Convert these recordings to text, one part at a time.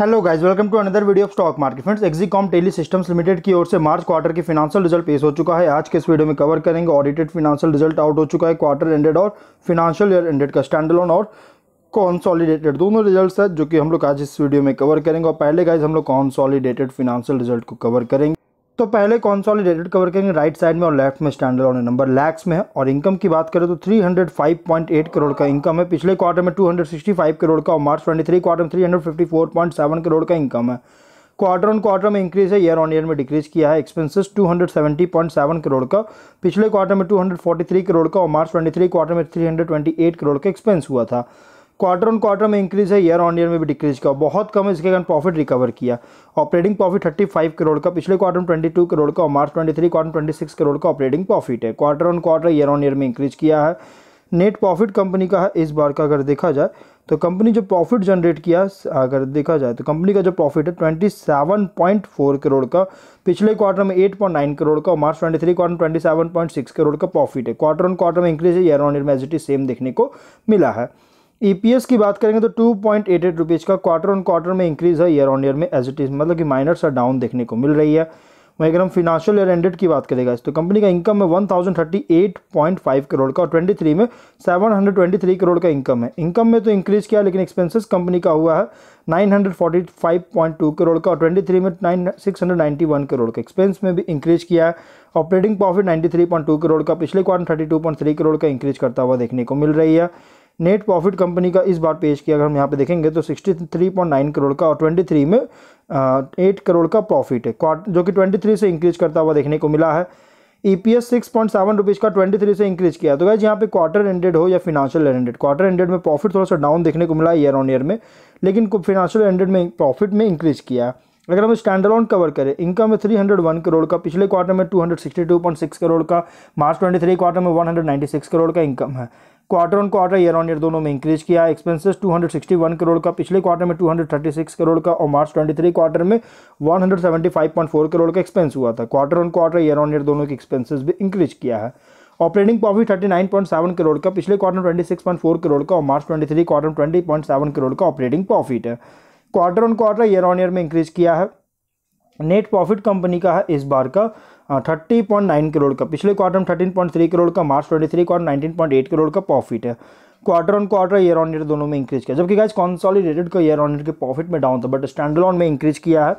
hello guys welcome to another video of stock market friends Exicom tele systems limited की ओर से March quarter की financial result पेश हो चुका है आज के इस वीडियो में कवर करेंगे ऑडिटेड फिनांशियल रिजल्ट आउट हो चुका है क्वार्टर एंडेड और फिनांशियल ईयर एंडेड का स्टैंड और कॉन्सॉलीडेटेड दोनों रिजल्ट है जो कि हम लोग आज इस वीडियो में कवर करेंगे और पहले गाइज हम लोग कॉन्सॉलिडेटेड फिनांशियल रिजल्ट को कवर करेंगे तो पहले कॉन्सॉलिडेटेड कवर करेंगे राइट साइड में और लेफ्ट में स्टैंडर्ड ऑन नंबर लैक्स में है और इनकम की बात करें तो 305.8 करोड़ का इनकम है पिछले क्वार्टर में 265 करोड़ का और मार्च 23 क्वार्टर में 354.7 करोड़ का इनकम है क्वार्टर ऑन क्वार्टर में इंक्रीज है ईयर ऑन ईयर में डिक्रीज किया है एक्सपेंसिस टू करोड़ का पिछले क्वार्टर में टू करोड़ का और मार्च ट्वेंटी क्वार्टर में थ्री करोड़ का एक्सपेंस हुआ था क्वार्टर ऑन क्वार्टर में इंक्रीज है ईयर ऑन ईयर में भी डिक्रीज का बहुत कम है इसके कारण प्रॉफिट रिकवर किया ऑपरेटिंग प्रॉफिट 35 करोड़ का पिछले क्वार्टर में 22 करोड़ का और मार्च 23 क्वार्टर ट्वेंटी 26 करोड़ का ऑपरेटिंग प्रॉफिट है quarter on quarter year on year में इंक्रीज किया है नेट प्रॉफिट कंपनी का है इस बार का अगर देखा जाए तो कंपनी जो प्रॉफिट जनरेट किया अगर देखा जाए तो कंपनी का जो प्रॉफिट है 27.4 करोड़ का पिछले क्वार्टर में 8.9 करोड़ का और मार्च 23 क्वार्टर पॉइंट 27.6 करोड़ का प्रॉफिट है क्वार्टर ऑन क्वार्टर में इंक्रीज है ईयर ऑन ईयर में एज सेम देखने को मिला है ईपीएस e की बात करेंगे तो two point eight eight rupees का क्वार्टर ऑन क्वार्टर में इंक्रीज़ है ईयर ऑन ईयर में एज इट इज़ मतलब कि माइनर और डाउन देखने को मिल रही है वहीं अगर हम फिनेंशियल ईयर एंडेड की बात करेगा तो कंपनी का इनकम है one thousand thirty eight point five crore का और ट्वेंटी थ्री में seven hundred twenty three crore का इनकम है इनकम में तो इंक्रीज़ किया लेकिन एक्सपेंसेस कंपनी का हुआ है nine hundred forty five point two crore का और ट्वेंटी थ्री में nine six hundred ninety one crore का एक्सपेंस में भी इंक्रीज़ किया है operating profit ninety three point two crore का पिछले quarter thirty two point three crore का इंक्रीज करता हुआ देखने को मिल रही है नेट प्रॉफिट कंपनी का इस बार पेश किया अगर हम यहाँ पे देखेंगे तो 63.9 करोड़ का और 23 में एट करोड़ का प्रॉफिट है जो कि 23 से इंक्रीज करता हुआ देखने को मिला है E P S six point seven rupees का ट्वेंटी थ्री से इंक्रीज किया तो गाइज यहाँ पे क्वार्टर एंडेड हो या फिनेंशियल एंडेड क्वार्टर एंडेड में प्रॉफिट थोड़ा सा डाउन देखने को मिला ईयर ऑन ईयर में लेकिन फिनेंशियल एंडेड में प्रॉफिट में इंक्रीज किया है अगर हम स्टैंड स्टैंडलोन कवर करें इनकम है 301 करोड़ का पिछले क्वार्टर में 262.6 करोड़ का मार्च 23 क्वार्टर में 196 करोड़ का इनकम है quarter on quarter year on year दोनों में इंक्रीज किया है एक्सपेंसेस 261 करोड़ का पिछले क्वार्टर में 236 करोड़ का और मार्च 23 क्वार्टर में 175.4 करोड़ का एक्सपेंस हुआ था quarter on quarter year on year दोनों के एक्सपेंसेस भी इंक्रीज किया है ऑपरेटिंग प्रॉफिट 39.7 करोड़ का पिछले क्वार्टर में 26.4 करोड़ का और मार्च 23 क्वार्टर में 20.7 करोड़ का ऑपरेटिंग प्रॉफिट है quarter on quarter year on year में इंक्रीज किया है नेट प्रॉफिट कंपनी का है इस बार का थर्टी पॉइंट नाइन करोड़ का पिछले क्वार्टर में थर्टीन पॉइंट थ्री करोड़ का March twenty three quarter nineteen point eight crore का प्रॉफिट है quarter on quarter year on year दोनों में इंक्रीज किया जबकि गाइज कॉन्सॉलीडेटेड का ईयर ऑन ईयर के प्रॉफिट में डाउन था बट ऑन में इंक्रीज किया है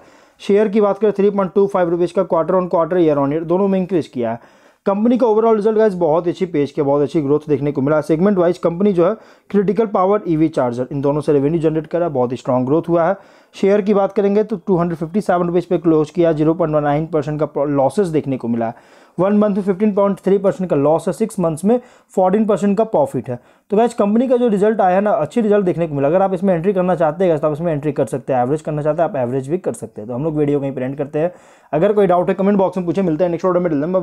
शेयर की बात करें three point two five rupees का quarter on quarter year on year दोनों में इंक्रीज किया है कंपनी का ओवरऑल रिजल्ट गाइज बहुत अच्छी पेज के बहुत अच्छी ग्रोथ देखने को मिला सेगमेंट वाइज कंपनी जो है क्रिटिकल पावर ईवी चार्जर इन दोनों से रेवेन्यू जनरेट करा बहुत ही स्ट्रॉन्ग ग्रोथ हुआ है शेयर की बात करेंगे तो two hundred fifty seven rupees पे क्लोज किया जीरो पॉइंट नाइन परसेंट का लॉसेज देखने को मिला है वन मंथ में फिफ्टीन पॉइंट थ्री परसेंट का लॉस है सिक्स मंथ्स में फोर्टीन परसेंट का प्रॉफिट है तो वैसे कंपनी का जो रिजल्ट आया है ना अच्छी रिजल्ट देखने को मिला अगर आप इसमें एंट्री करना चाहते हैं तो आप इसमें एंट्री कर सकते हैं एवरेज करना चाहते हैं आप एवरेज भी कर सकते हैं तो हम लोग वीडियो कहीं प्रेंट करते हैं अगर कोई डाउट है कमेंट बॉक्स में पूछे मिलते हैं नेक्स्ट ऑर्डर में